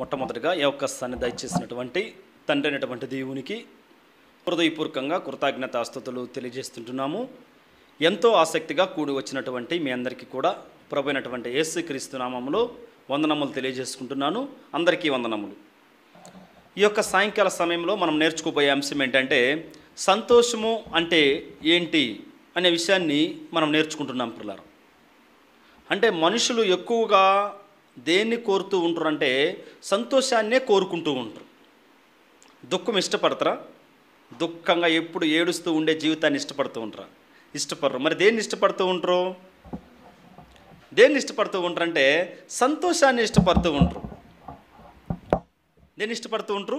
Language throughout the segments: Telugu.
మొట్టమొదటిగా ఈ యొక్క సన్ని దయచేసినటువంటి తండ్రి అయినటువంటి దేవునికి హృదయపూర్వకంగా కృతజ్ఞతాస్తుతులు తెలియజేస్తుంటున్నాము ఎంతో ఆసక్తిగా కూడి వచ్చినటువంటి మీ అందరికీ కూడా ప్రభు అయినటువంటి ఏసు క్రీస్తు నామంలో వందనములు తెలియజేసుకుంటున్నాను అందరికీ వందనములు ఈ యొక్క సాయంకాల సమయంలో మనం నేర్చుకోబోయే అంశం ఏంటంటే సంతోషము అంటే ఏంటి అనే విషయాన్ని మనం నేర్చుకుంటున్నాం పిల్లలు అంటే మనుషులు ఎక్కువగా దేన్ని కోరుతూ ఉంటారు అంటే సంతోషాన్నే కోరుకుంటూ ఉంటారు దుఃఖం ఇష్టపడతారా దుఃఖంగా ఎప్పుడు ఏడుస్తూ ఉండే జీవితాన్ని ఇష్టపడుతూ ఉంటారా ఇష్టపడరు మరి దేన్ని ఇష్టపడుతూ ఉంటారు దేన్ని ఇష్టపడుతూ ఉంటారు అంటే సంతోషాన్ని ఇష్టపడుతూ ఉంటారు దేన్ని ఇష్టపడుతూ ఉంటారు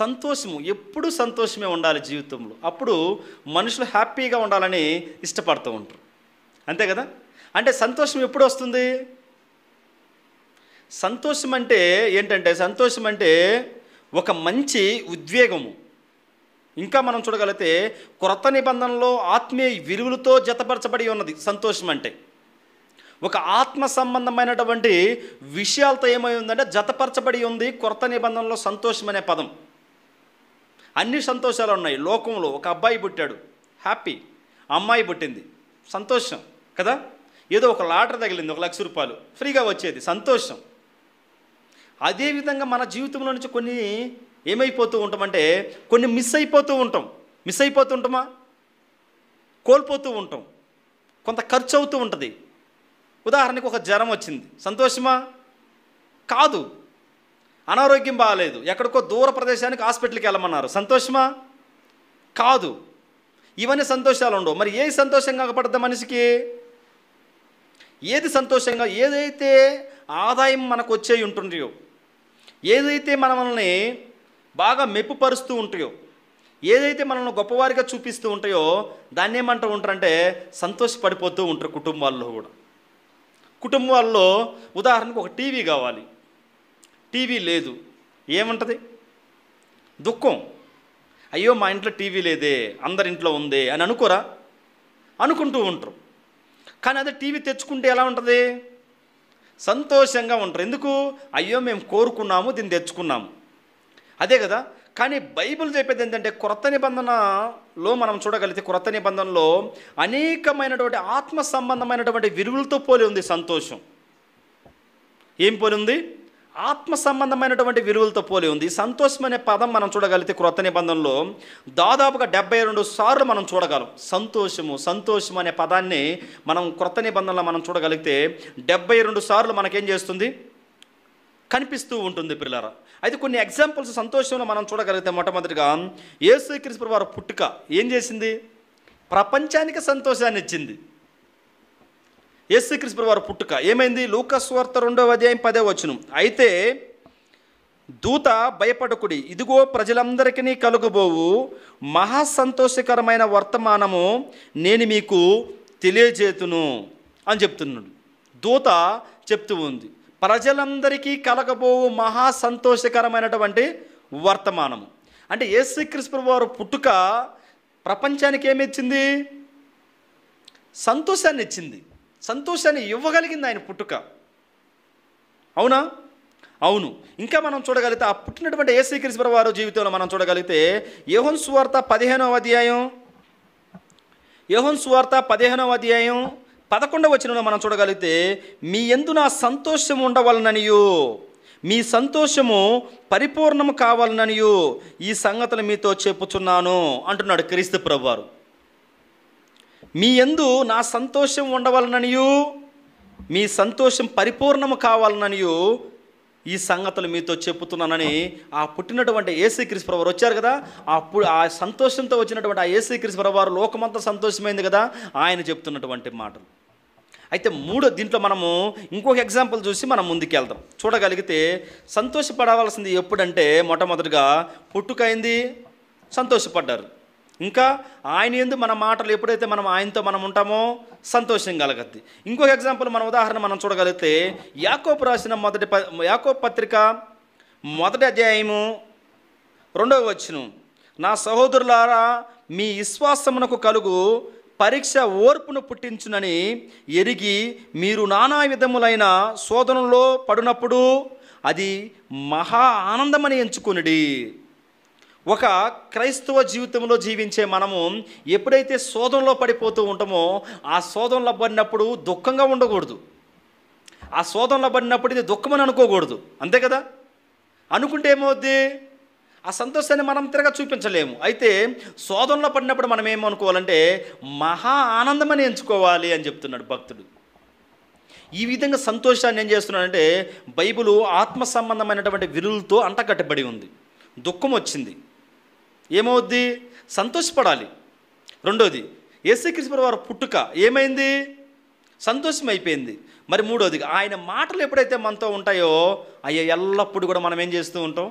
సంతోషము ఎప్పుడు సంతోషమే ఉండాలి జీవితంలో అప్పుడు మనుషులు హ్యాపీగా ఉండాలని ఇష్టపడుతూ ఉంటారు అంతే కదా అంటే సంతోషం ఎప్పుడు వస్తుంది సంతోషం అంటే ఏంటంటే సంతోషం అంటే ఒక మంచి ఉద్వేగము ఇంకా మనం చూడగలిగితే క్రొత్త నిబంధనలో ఆత్మీయ విలువలతో జతపరచబడి ఉన్నది సంతోషం అంటే ఒక ఆత్మ సంబంధమైనటువంటి విషయాలతో ఏమై ఉందంటే జతపరచబడి ఉంది కొరత నిబంధనలో సంతోషం అనే పదం అన్ని సంతోషాలు ఉన్నాయి లోకంలో ఒక అబ్బాయి పుట్టాడు హ్యాపీ అమ్మాయి పుట్టింది సంతోషం కదా ఏదో ఒక లాటర్ తగిలింది ఒక లక్ష రూపాయలు ఫ్రీగా వచ్చేది సంతోషం అదేవిధంగా మన జీవితంలో నుంచి కొన్ని ఏమైపోతూ ఉంటామంటే కొన్ని మిస్ అయిపోతూ ఉంటాం మిస్ అయిపోతూ ఉంటామా కోల్పోతూ ఉంటాం కొంత ఖర్చు అవుతూ ఉంటుంది ఉదాహరణకు ఒక జ్వరం వచ్చింది సంతోషమా కాదు అనారోగ్యం బాగాలేదు ఎక్కడికో దూర ప్రదేశానికి హాస్పిటల్కి వెళ్ళమన్నారు సంతోషమా కాదు ఇవన్నీ సంతోషాలు ఉండవు మరి ఏ సంతోషంగా పడుతుంది మనిషికి ఏది సంతోషంగా ఏదైతే ఆదాయం మనకు వచ్చే ఉంటుందో ఏదైతే మనల్ని బాగా మెప్పుపరుస్తూ ఉంటాయో ఏదైతే మనల్ని గొప్పవారిగా చూపిస్తూ ఉంటాయో దాన్ని ఏమంటూ ఉంటారంటే సంతోషపడిపోతూ ఉంటారు కుటుంబాల్లో కూడా కుటుంబాల్లో ఉదాహరణకు ఒక టీవీ కావాలి టీవీ లేదు ఏముంటుంది దుఃఖం అయ్యో మా ఇంట్లో టీవీ లేదే అందరింట్లో ఉందే అని అనుకోరా అనుకుంటూ ఉంటారు కానీ అదే టీవీ తెచ్చుకుంటే ఎలా ఉంటుంది సంతోషంగా ఉంటారు ఎందుకు అయ్యో మేము కోరుకున్నాము దీన్ని తెచ్చుకున్నాము అదే కదా కానీ బైబిల్ చెప్పేది ఏంటంటే క్రొత్త నిబంధనలో మనం చూడగలిగితే క్రొత్త నిబంధనలో అనేకమైనటువంటి ఆత్మ సంబంధమైనటువంటి విరుగులతో పోలి ఉంది సంతోషం ఏం పోలి ఉంది ఆత్మ సంబంధమైనటువంటి విలువలతో పోలి ఉంది సంతోషం అనే పదం మనం చూడగలిగితే క్రొత్త నిబంధనలో దాదాపుగా డెబ్బై రెండు సార్లు మనం చూడగలం సంతోషము సంతోషం అనే పదాన్ని మనం క్రొత్త నిబంధనలు మనం చూడగలిగితే డెబ్బై రెండు సార్లు మనకేం చేస్తుంది కనిపిస్తూ ఉంటుంది పిల్లరా అయితే కొన్ని ఎగ్జాంపుల్స్ సంతోషంలో మనం చూడగలిగితే మొట్టమొదటిగా ఏసు క్రిస్పుర పుట్టుక ఏం చేసింది ప్రపంచానికి సంతోషాన్ని ఇచ్చింది యేసుక్రీస్తు వారు పుట్టుక ఏమైంది లూకస్వార్త రెండవ అధ్యాయం పదే వచ్చును అయితే దూత భయపడకుడి ఇదిగో ప్రజలందరికీ కలుగుబోవు మహాసంతోషకరమైన వర్తమానము నేను మీకు తెలియజేతును అని చెప్తున్నాడు దూత చెప్తూ ఉంది ప్రజలందరికీ కలగబోవు మహా సంతోషకరమైనటువంటి వర్తమానము అంటే యేసుక్రీస్తు వారు పుట్టుక ప్రపంచానికి ఏమిచ్చింది సంతోషాన్ని ఇచ్చింది సంతోషాన్ని ఇవ్వగలిగింది ఆయన పుట్టుక అవునా అవును ఇంకా మనం చూడగలిగితే ఆ పుట్టినటువంటి ఏ శ్రీకృష్ణ వారు జీవితంలో మనం చూడగలిగితే యహోన్ సువార్త పదిహేనవ అధ్యాయం యహోన్ సువార్త పదిహేనవ అధ్యాయం పదకొండవ వచనంలో మనం చూడగలిగితే మీ ఎందు నా సంతోషం ఉండవలననియో మీ సంతోషము పరిపూర్ణము కావాలననియు ఈ సంగతులు మీతో చెప్పుచున్నాను అంటున్నాడు క్రీస్తు ప్రభువారు మీ ఎందు నా సంతోషం ఉండవలననియు మీ సంతోషం పరిపూర్ణము కావాలననియు ఈ సంగతులు మీతో చెప్పుతున్నానని ఆ పుట్టినటువంటి ఏసీక్రీస్ ప్రభు వచ్చారు కదా అప్పుడు ఆ సంతోషంతో వచ్చినటువంటి ఆ ఏసీక్రీస్ ప్రభు వారు లోకమంతా సంతోషమైంది కదా ఆయన చెప్తున్నటువంటి మాటలు అయితే మూడో దీంట్లో మనము ఇంకొక ఎగ్జాంపుల్ చూసి మనం ముందుకెళ్దాం చూడగలిగితే సంతోషపడవలసింది ఎప్పుడంటే మొట్టమొదటిగా పుట్టుకైంది సంతోషపడ్డారు ఇంకా ఆయన ఎందు మన మాటలు ఎప్పుడైతే మనం ఆయనతో మనం ఉంటామో సంతోషం కలగద్ది ఇంకొక ఎగ్జాంపుల్ మన ఉదాహరణ మనం చూడగలిగితే యాకోబు రాసిన మొదటి ప యాకోబు పత్రిక మొదటి అధ్యాయము రెండవ వచ్చును నా సహోదరులారా మీ విశ్వాసమునకు కలుగు పరీక్ష ఓర్పును పుట్టించునని ఎరిగి మీరు నానా విధములైన శోధనలో పడినప్పుడు అది మహా ఆనందమని ఎంచుకునిడి ఒక క్రైస్తవ జీవితంలో జీవించే మనము ఎప్పుడైతే శోధంలో పడిపోతూ ఉంటామో ఆ శోధంలో పడినప్పుడు దుఃఖంగా ఉండకూడదు ఆ శోధంలో పడినప్పుడు ఇది దుఃఖమని అనుకోకూడదు అంతే కదా అనుకుంటే ఏమవుద్ది ఆ సంతోషాన్ని మనం తిరగా చూపించలేము అయితే శోధంలో పడినప్పుడు మనం ఏమనుకోవాలంటే మహా ఆనందమని ఎంచుకోవాలి అని చెప్తున్నాడు భక్తుడు ఈ విధంగా సంతోషాన్ని ఏం చేస్తున్నాడంటే బైబిల్ ఆత్మ సంబంధమైనటువంటి విరులతో అంటకట్టబడి ఉంది దుఃఖం వచ్చింది ఏమవుద్ది సంతోషపడాలి రెండోది యేసుక్రీశ్వర వారి పుట్టుక ఏమైంది సంతోషం అయిపోయింది మరి మూడోది ఆయన మాటలు ఎప్పుడైతే మనతో ఉంటాయో అయ్యో ఎల్లప్పుడూ కూడా మనం ఏం చేస్తూ ఉంటాం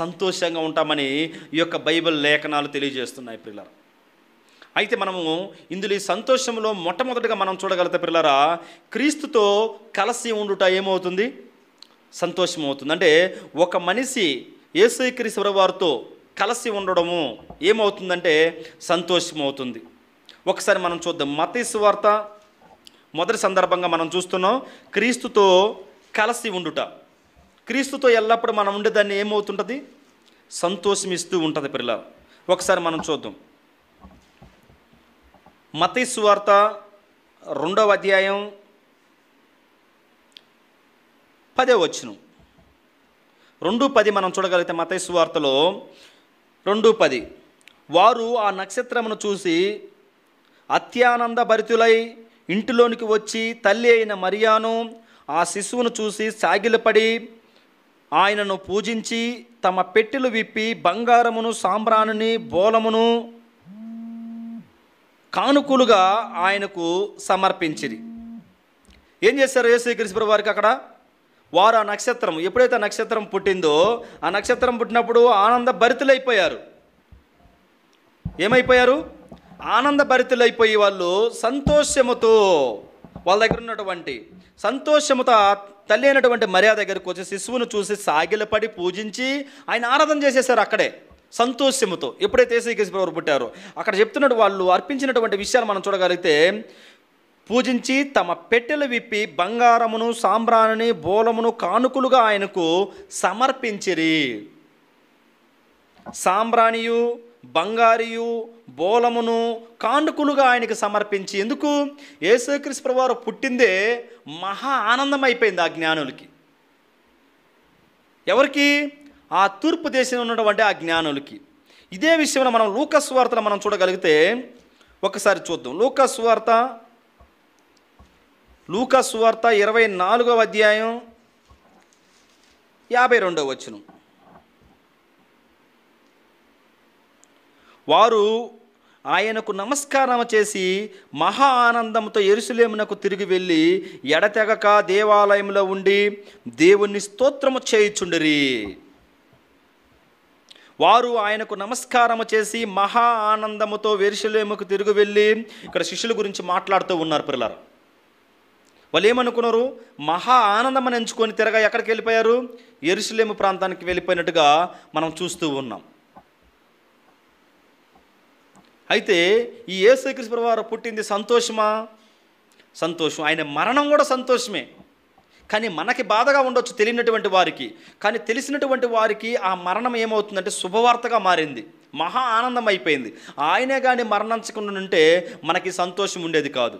సంతోషంగా ఉంటామని ఈ యొక్క బైబిల్ లేఖనాలు తెలియజేస్తున్నాయి పిల్లలు అయితే మనము ఇందులో ఈ సంతోషంలో మొట్టమొదటిగా మనం చూడగలుగుతా పిల్లరా క్రీస్తుతో కలసి ఉండుట ఏమవుతుంది సంతోషం అవుతుంది అంటే ఒక మనిషి ఏసుక్రీశ్వర వారితో కలిసి ఉండడము ఏమవుతుందంటే సంతోషం అవుతుంది ఒకసారి మనం చూద్దాం వార్త మొదటి సందర్భంగా మనం చూస్తున్నాం క్రీస్తుతో కలిసి ఉండుట క్రీస్తుతో ఎల్లప్పుడూ మనం ఉండేదాన్ని ఏమవుతుంటుంది సంతోషమిస్తూ ఉంటుంది పిల్లలు ఒకసారి మనం చూద్దాం వార్త రెండవ అధ్యాయం పదే వచ్చును రెండు పది మనం చూడగలిగితే మతైసు వార్తలో రెండు పది వారు ఆ నక్షత్రమును చూసి అత్యానంద భరితులై ఇంటిలోనికి వచ్చి తల్లి అయిన మరియాను ఆ శిశువును చూసి సాగిలపడి ఆయనను పూజించి తమ పెట్టెలు విప్పి బంగారమును సాంబ్రాణిని బోలమును కానుకూలుగా ఆయనకు సమర్పించిరి ఏం చేశారు యేసు కృష్ణ వారికి అక్కడ వారు ఆ నక్షత్రం ఎప్పుడైతే ఆ నక్షత్రం పుట్టిందో ఆ నక్షత్రం పుట్టినప్పుడు ఆనంద భరితులైపోయారు ఏమైపోయారు ఆనంద భరితులైపోయి వాళ్ళు సంతోషముతో వాళ్ళ దగ్గర ఉన్నటువంటి సంతోషముతో తల్లి అయినటువంటి మర్యాద దగ్గరకు వచ్చి శిశువును చూసి సాగిలపడి పూజించి ఆయన ఆరాధన చేసేసారు అక్కడే సంతోషముతో ఎప్పుడైతే ఏసీకేసి ప్రభు పుట్టారో అక్కడ చెప్తున్నట్టు వాళ్ళు అర్పించినటువంటి విషయాలు మనం చూడగలిగితే పూజించి తమ పెట్టెలు విప్పి బంగారమును సాంబ్రాణిని బోలమును కానుకలుగా ఆయనకు సమర్పించిరి సాంబ్రాణియు బంగారియు బోలమును కానుకలుగా ఆయనకు సమర్పించి ఎందుకు యేసుక్రీస్తు వారు పుట్టిందే మహా ఆనందం అయిపోయింది ఆ జ్ఞానులకి ఎవరికి ఆ తూర్పు దేశంలో ఉన్నటువంటి ఆ జ్ఞానులకి ఇదే విషయంలో మనం వార్తలు మనం చూడగలిగితే ఒకసారి చూద్దాం వార్త లూకస్ వార్త ఇరవై నాలుగవ అధ్యాయం యాభై రెండవ వచనం వారు ఆయనకు నమస్కారం చేసి మహా ఆనందంతో ఎరుసలేమునకు తిరిగి వెళ్ళి ఎడతెగక దేవాలయంలో ఉండి దేవుణ్ణి స్తోత్రము చేయుచుండిరి వారు ఆయనకు నమస్కారం చేసి మహా ఆనందముతో వెరుసలేముకు తిరిగి వెళ్ళి ఇక్కడ శిష్యుల గురించి మాట్లాడుతూ ఉన్నారు పిల్లలు వాళ్ళు ఏమనుకున్నారు మహా ఆనందమని ఎంచుకొని తిరగా ఎక్కడికి వెళ్ళిపోయారు ఎరుసలేము ప్రాంతానికి వెళ్ళిపోయినట్టుగా మనం చూస్తూ ఉన్నాం అయితే ఈ ఏ శ్రీకృష్ణవారు పుట్టింది సంతోషమా సంతోషం ఆయన మరణం కూడా సంతోషమే కానీ మనకి బాధగా ఉండొచ్చు తెలియనటువంటి వారికి కానీ తెలిసినటువంటి వారికి ఆ మరణం ఏమవుతుందంటే శుభవార్తగా మారింది మహా ఆనందం అయిపోయింది ఆయనే కానీ మరణించకుండా ఉంటే మనకి సంతోషం ఉండేది కాదు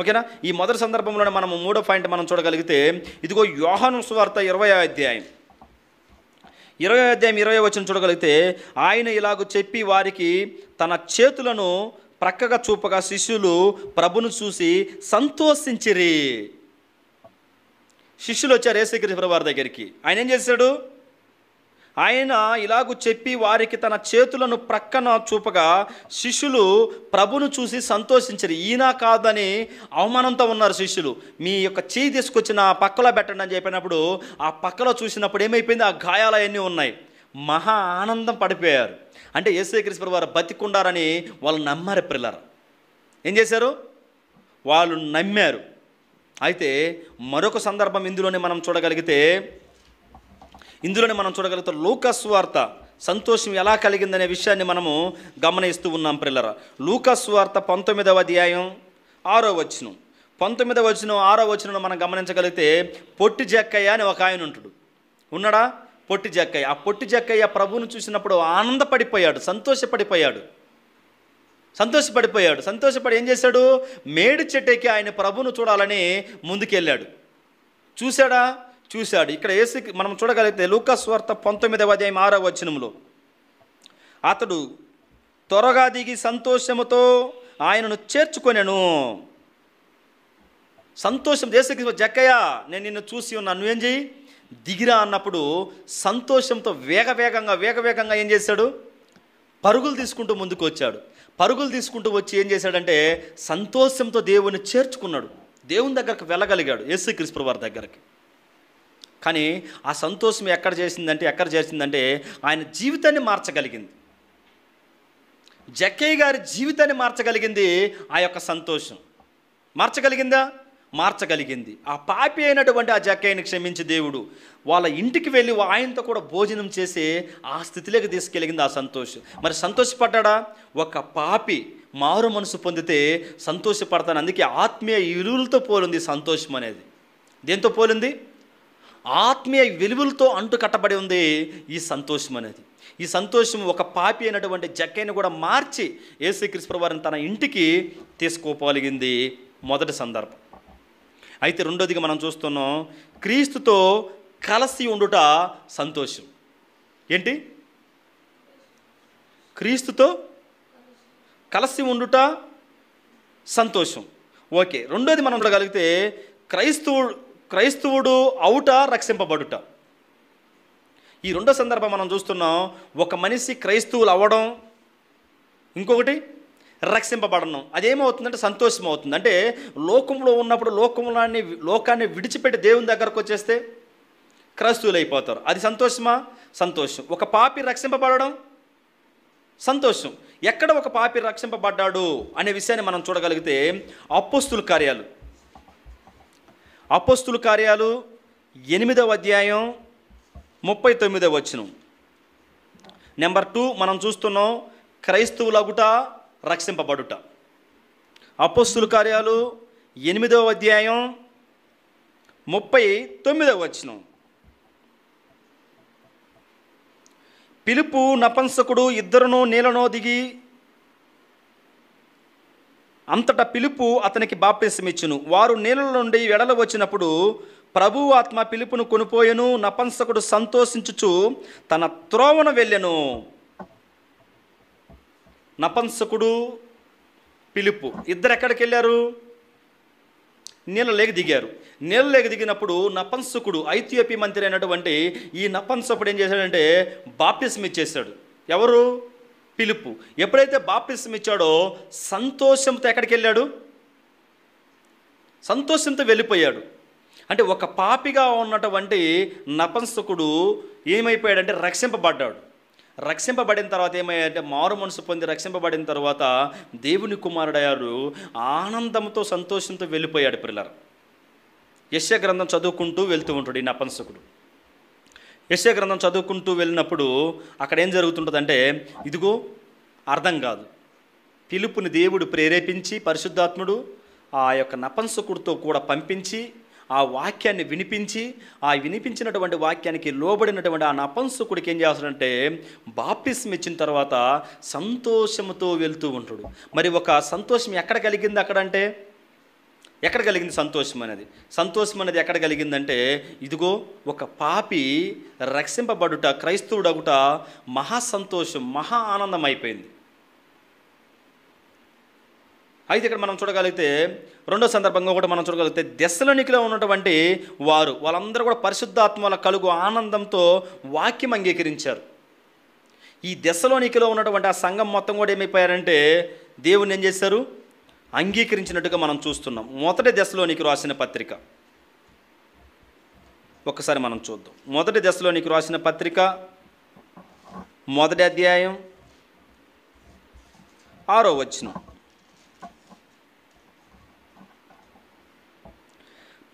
ఓకేనా ఈ మొదటి సందర్భంలోనే మనం మూడో పాయింట్ మనం చూడగలిగితే ఇదిగో యోహను సువార్త ఇరవై అధ్యాయం ఇరవై అధ్యాయం ఇరవై వచ్చిన చూడగలిగితే ఆయన ఇలాగ చెప్పి వారికి తన చేతులను ప్రక్కగా చూపగా శిష్యులు ప్రభును చూసి సంతోషించిరి శిష్యులు వచ్చారు ఏసీకృష్ణ వారి దగ్గరికి ఆయన ఏం చేశాడు ఆయన ఇలాగూ చెప్పి వారికి తన చేతులను ప్రక్కన చూపగా శిష్యులు ప్రభును చూసి సంతోషించరు ఈయన కాదని అవమానంతో ఉన్నారు శిష్యులు మీ యొక్క చేయి తీసుకొచ్చిన పక్కలో పెట్టండి అని చెప్పినప్పుడు ఆ పక్కలో చూసినప్పుడు ఏమైపోయింది ఆ గాయాలన్నీ ఉన్నాయి మహా ఆనందం పడిపోయారు అంటే కృష్ణ వారు బతికుండారని వాళ్ళు నమ్మారు పిల్లరు ఏం చేశారు వాళ్ళు నమ్మారు అయితే మరొక సందర్భం ఇందులోనే మనం చూడగలిగితే ఇందులోనే మనం చూడగలుగుతాం లూకస్వార్త సంతోషం ఎలా కలిగిందనే విషయాన్ని మనము గమనిస్తూ ఉన్నాం పిల్లర లూకస్వార్త పంతొమ్మిదవ అధ్యాయం ఆరో వచనం పంతొమ్మిదవ వచనం ఆరో వచనంలో మనం గమనించగలిగితే పొట్టి జక్కయ్య అని ఒక ఆయన ఉంటాడు ఉన్నాడా పొట్టి జక్కయ్య ఆ పొట్టి జక్కయ్య ప్రభువును చూసినప్పుడు ఆనందపడిపోయాడు సంతోషపడిపోయాడు సంతోషపడిపోయాడు సంతోషపడి ఏం చేశాడు మేడి చెట్టుకి ఆయన ప్రభువును చూడాలని ముందుకెళ్ళాడు చూశాడా చూశాడు ఇక్కడ ఏసు మనం చూడగలిగితే వార్త పంతొమ్మిదవ అధ్యాయం ఆరవ వచనంలో అతడు త్వరగా దిగి సంతోషముతో ఆయనను చేర్చుకొనెను సంతోషం దేశకి జక్కయ్య నేను నిన్ను చూసి ఉన్నాను నువ్వేం చేయి దిగిరా అన్నప్పుడు సంతోషంతో వేగవేగంగా వేగవేగంగా ఏం చేశాడు పరుగులు తీసుకుంటూ ముందుకు వచ్చాడు పరుగులు తీసుకుంటూ వచ్చి ఏం చేశాడంటే సంతోషంతో దేవుని చేర్చుకున్నాడు దేవుని దగ్గరకు వెళ్ళగలిగాడు క్రిస్పర్ వారి దగ్గరికి కానీ ఆ సంతోషం ఎక్కడ చేసిందంటే ఎక్కడ చేసిందంటే ఆయన జీవితాన్ని మార్చగలిగింది జక్కయ్య గారి జీవితాన్ని మార్చగలిగింది ఆ యొక్క సంతోషం మార్చగలిగిందా మార్చగలిగింది ఆ పాపి అయినటువంటి ఆ జక్కయ్యని క్షమించి దేవుడు వాళ్ళ ఇంటికి వెళ్ళి ఆయనతో కూడా భోజనం చేసి ఆ స్థితిలోకి తీసుకెళ్ళింది ఆ సంతోషం మరి సంతోషపడ్డా ఒక పాపి మారు మనసు పొందితే సంతోషపడతాను అందుకే ఆత్మీయ ఇరువులతో పోలింది సంతోషం అనేది దేంతో పోలింది ఆత్మీయ వెలుగులతో అంటుకట్టబడి ఉంది ఈ సంతోషం అనేది ఈ సంతోషం ఒక పాపి అయినటువంటి జక్కైని కూడా మార్చి ఏసుక్రీశ్వర వారిని తన ఇంటికి తీసుకోపోగలిగింది మొదటి సందర్భం అయితే రెండోదిగా మనం చూస్తున్నాం క్రీస్తుతో కలసి ఉండుట సంతోషం ఏంటి క్రీస్తుతో కలసి ఉండుట సంతోషం ఓకే రెండోది మనం ఉండగలిగితే క్రైస్తవుడు క్రైస్తవుడు అవుట రక్షింపబడుట ఈ రెండో సందర్భం మనం చూస్తున్నాం ఒక మనిషి క్రైస్తవులు అవ్వడం ఇంకొకటి రక్షింపబడడం అదేమవుతుందంటే సంతోషం అవుతుంది అంటే లోకంలో ఉన్నప్పుడు లోకంలోని లోకాన్ని విడిచిపెట్టి దేవుని దగ్గరకు వచ్చేస్తే క్రైస్తవులు అయిపోతారు అది సంతోషమా సంతోషం ఒక పాపి రక్షింపబడడం సంతోషం ఎక్కడ ఒక పాపి రక్షింపబడ్డాడు అనే విషయాన్ని మనం చూడగలిగితే అప్పుస్తుల కార్యాలు అపస్తుల కార్యాలు ఎనిమిదవ అధ్యాయం ముప్పై తొమ్మిదవ వచ్చిన నెంబర్ టూ మనం చూస్తున్నాం క్రైస్తవులగుట రక్షింపబడుట అపోస్తుల కార్యాలు ఎనిమిదవ అధ్యాయం ముప్పై తొమ్మిదవ వచ్చిన పిలుపు నపంసకుడు ఇద్దరును నీళ్ళనో దిగి అంతటా పిలుపు అతనికి బాప్తిసమిచ్చును వారు నీళ్ళ నుండి వెడల వచ్చినప్పుడు ప్రభు ఆత్మ పిలుపును కొనిపోయెను నపంసకుడు సంతోషించుచు తన త్రోవను వెళ్ళెను నపంసకుడు పిలుపు ఇద్దరు ఎక్కడికి వెళ్ళారు లేక దిగారు లేక దిగినప్పుడు నపంసకుడు ఐతియోపి మంత్రి అయినటువంటి ఈ నపంసకుడు ఏం చేశాడంటే బాప్తిసం ఇచ్చేశాడు ఎవరు పిలుపు ఎప్పుడైతే బాప్తిసం ఇచ్చాడో సంతోషంతో ఎక్కడికి వెళ్ళాడు సంతోషంతో వెళ్ళిపోయాడు అంటే ఒక పాపిగా ఉన్నటువంటి నపంసకుడు ఏమైపోయాడంటే రక్షింపబడ్డాడు రక్షింపబడిన తర్వాత ఏమయ్యాడంటే మారు మనసు పొంది రక్షింపబడిన తర్వాత దేవుని కుమారుడయ్యారు ఆనందంతో సంతోషంతో వెళ్ళిపోయాడు పిల్లలు యశ్య గ్రంథం చదువుకుంటూ వెళ్తూ ఉంటాడు ఈ నపంసకుడు ఎస్ఏ గ్రంథం చదువుకుంటూ వెళ్ళినప్పుడు అక్కడ ఏం జరుగుతుంటుందంటే ఇదిగో అర్థం కాదు పిలుపుని దేవుడు ప్రేరేపించి పరిశుద్ధాత్ముడు ఆ యొక్క నపంసకుడితో కూడా పంపించి ఆ వాక్యాన్ని వినిపించి ఆ వినిపించినటువంటి వాక్యానికి లోబడినటువంటి ఆ నపంసకుడికి ఏం చేస్తాడంటే బాప్టిస్మ్ ఇచ్చిన తర్వాత సంతోషంతో వెళ్తూ ఉంటాడు మరి ఒక సంతోషం ఎక్కడ కలిగింది అక్కడంటే ఎక్కడ కలిగింది సంతోషం అనేది సంతోషం అనేది ఎక్కడ కలిగిందంటే ఇదిగో ఒక పాపి రక్షింపబడుట క్రైస్తవుడగుట మహా సంతోషం మహా ఆనందం అయిపోయింది అయితే ఇక్కడ మనం చూడగలిగితే రెండో సందర్భంగా కూడా మనం చూడగలిగితే దశలోనికిలో ఉన్నటువంటి వారు వాళ్ళందరూ కూడా పరిశుద్ధాత్మ కలుగు ఆనందంతో వాక్యం అంగీకరించారు ఈ దశలోనికిలో ఉన్నటువంటి ఆ సంఘం మొత్తం కూడా ఏమైపోయారంటే దేవుని ఏం చేశారు అంగీకరించినట్టుగా మనం చూస్తున్నాం మొదటి దశలోనికి రాసిన పత్రిక ఒకసారి మనం చూద్దాం మొదటి దశలోనికి రాసిన పత్రిక మొదటి అధ్యాయం ఆరో వచ్చిన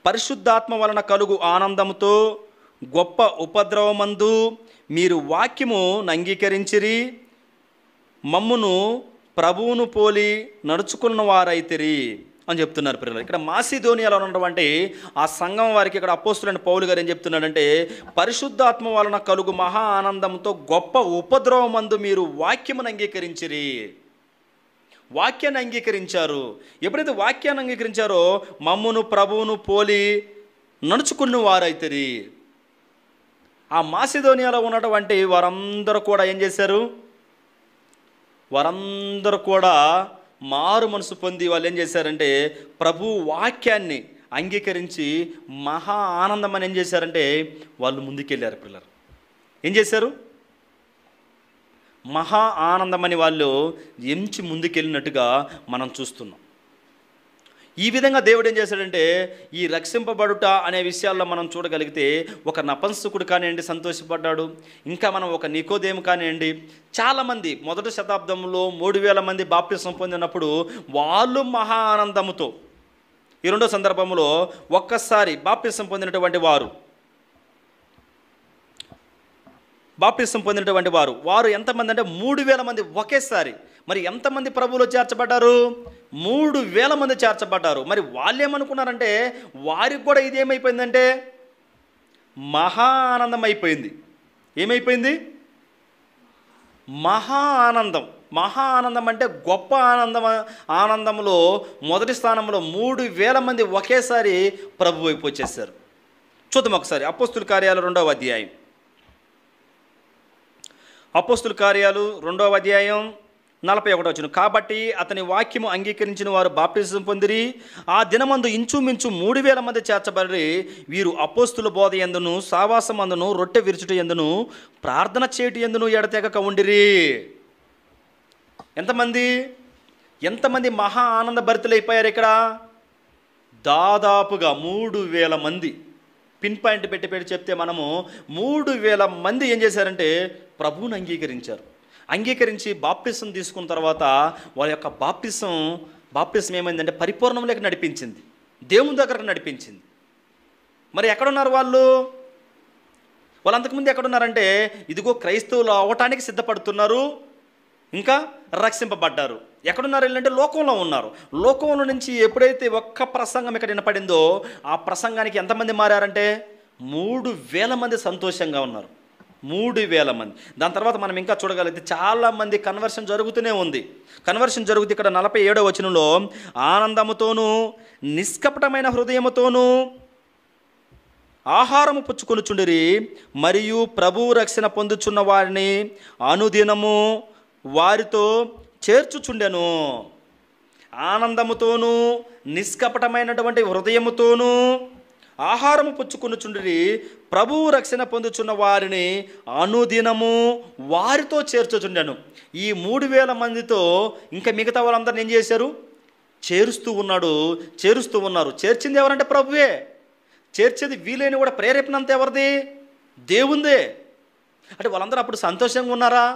పరిశుద్ధాత్మ వలన కలుగు ఆనందముతో గొప్ప ఉపద్రవమందు మీరు వాక్యము అంగీకరించిరి మమ్మును ప్రభువును పోలి నడుచుకున్న వారైతిరి అని చెప్తున్నారు పిల్లలు ఇక్కడ మాసిధోనియాలో ఉన్నటువంటి ఆ సంఘం వారికి ఇక్కడ అపోస్తులైన పౌలు గారు ఏం చెప్తున్నాడంటే పరిశుద్ధాత్మ వలన కలుగు మహా ఆనందంతో గొప్ప ఉపద్రవమందు మీరు వాక్యమును అంగీకరించిరి వాక్యాన్ని అంగీకరించారు ఎప్పుడైతే వాక్యాన్ని అంగీకరించారో మమ్మును ప్రభువును పోలి నడుచుకున్న వారైతిరి ఆ మాసిధోనియాలో ఉన్నటువంటి వారందరూ కూడా ఏం చేశారు వారందరూ కూడా మారు మనసు పొంది వాళ్ళు ఏం చేశారంటే ప్రభు వాక్యాన్ని అంగీకరించి మహా ఆనందం అని ఏం చేశారంటే వాళ్ళు ముందుకెళ్ళారు పిల్లలు ఏం చేశారు మహా ఆనందమని వాళ్ళు ఎంచి ముందుకెళ్ళినట్టుగా మనం చూస్తున్నాం ఈ విధంగా దేవుడు ఏం చేశాడంటే ఈ రక్షింపబడుట అనే విషయాల్లో మనం చూడగలిగితే ఒక నపంసుకుడు కానివ్వండి సంతోషపడ్డాడు ఇంకా మనం ఒక నికోదేం కానివ్వండి చాలామంది మొదటి శతాబ్దంలో మూడు వేల మంది బాప్టిసం పొందినప్పుడు వాళ్ళు మహా ఆనందముతో ఈ రెండో సందర్భంలో ఒక్కసారి బాప్టిసం పొందినటువంటి వారు బాప్టిసం పొందినటువంటి వారు వారు ఎంతమంది అంటే మూడు వేల మంది ఒకేసారి మరి ఎంతమంది ప్రభువులో చేర్చబడ్డారు మూడు వేల మంది చేర్చబడ్డారు మరి వాళ్ళు ఏమనుకున్నారంటే వారికి కూడా ఇది ఏమైపోయిందంటే మహా ఆనందం అయిపోయింది ఏమైపోయింది మహా ఆనందం మహా ఆనందం అంటే గొప్ప ఆనందం ఆనందంలో మొదటి స్థానంలో మూడు వేల మంది ఒకేసారి ప్రభు వైపు వచ్చేసారు చూద్దాం ఒకసారి అపోస్తుల కార్యాలు రెండవ అధ్యాయం అపోస్తుల కార్యాలు రెండవ అధ్యాయం నలభై ఒకటో వచ్చిన కాబట్టి అతని వాక్యము అంగీకరించిన వారు బాప్టిజం పొందిరి ఆ దినమందు ఇంచుమించు మూడు వేల మంది చేర్చబడి వీరు అపోస్తుల బోధ ఎందును సావాసం అందును రొట్టె విరుచుట ఎందును ప్రార్థన చేయటి ఎందును ఎడతెగక ఉండిరి ఎంతమంది ఎంతమంది మహా ఆనంద అయిపోయారు ఇక్కడ దాదాపుగా మూడు వేల మంది పిన్ పాయింట్ పెట్టి పెట్టి చెప్తే మనము మూడు వేల మంది ఏం చేశారంటే ప్రభువుని అంగీకరించారు అంగీకరించి బాప్టిసం తీసుకున్న తర్వాత వాళ్ళ యొక్క బాప్టిసం బాప్టిసం ఏమైందంటే పరిపూర్ణంలోకి నడిపించింది దేవుని దగ్గర నడిపించింది మరి ఎక్కడున్నారు వాళ్ళు వాళ్ళు అంతకుముందు ఎక్కడున్నారంటే ఇదిగో క్రైస్తవులు అవ్వటానికి సిద్ధపడుతున్నారు ఇంకా రక్షింపబడ్డారు ఎక్కడున్నారు వెళ్ళంటే లోకంలో ఉన్నారు లోకంలో నుంచి ఎప్పుడైతే ఒక్క ప్రసంగం ఇక్కడ వినపడిందో ఆ ప్రసంగానికి ఎంతమంది మారారంటే మూడు వేల మంది సంతోషంగా ఉన్నారు మూడు వేల మంది దాని తర్వాత మనం ఇంకా చూడగలిగితే చాలామంది కన్వర్షన్ జరుగుతూనే ఉంది కన్వర్షన్ జరుగుతూ ఇక్కడ నలభై ఏడో వచనంలో ఆనందముతోనూ నిష్కపటమైన హృదయముతోనూ ఆహారము పుచ్చుకొనుచుండిరి మరియు ప్రభు రక్షణ పొందుచున్న వారిని అనుదినము వారితో చేర్చుచుండెను ఆనందముతోనూ నిష్కపటమైనటువంటి హృదయముతోనూ ఆహారము పుచ్చుకొనుచుండిరి ప్రభువు రక్షణ పొందుచున్న వారిని అనుదినము వారితో చేర్చుచుండెను ఈ మూడు వేల మందితో ఇంకా మిగతా వాళ్ళందరిని ఏం చేశారు చేరుస్తూ ఉన్నాడు చేరుస్తూ ఉన్నారు చేర్చింది ఎవరంటే ప్రభువే చేర్చేది వీలైన కూడా ప్రేరేపణంత ఎవరిది దేవుందే అంటే వాళ్ళందరూ అప్పుడు సంతోషంగా ఉన్నారా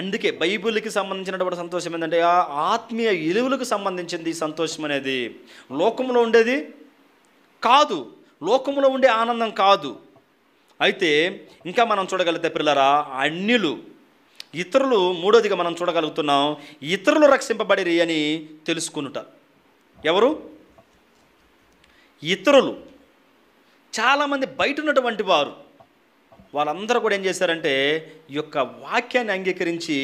అందుకే బైబిల్కి సంబంధించినటువంటి సంతోషం ఏంటంటే ఆ ఆత్మీయ విలువలకు సంబంధించింది సంతోషం అనేది లోకంలో ఉండేది కాదు లోకంలో ఉండే ఆనందం కాదు అయితే ఇంకా మనం చూడగలిగితే పిల్లరా అన్యులు ఇతరులు మూడోదిగా మనం చూడగలుగుతున్నాం ఇతరులు రక్షింపబడిరి అని తెలుసుకునుట ఎవరు ఇతరులు చాలామంది బయట ఉన్నటువంటి వారు వాళ్ళందరూ కూడా ఏం చేశారంటే ఈ యొక్క వాక్యాన్ని అంగీకరించి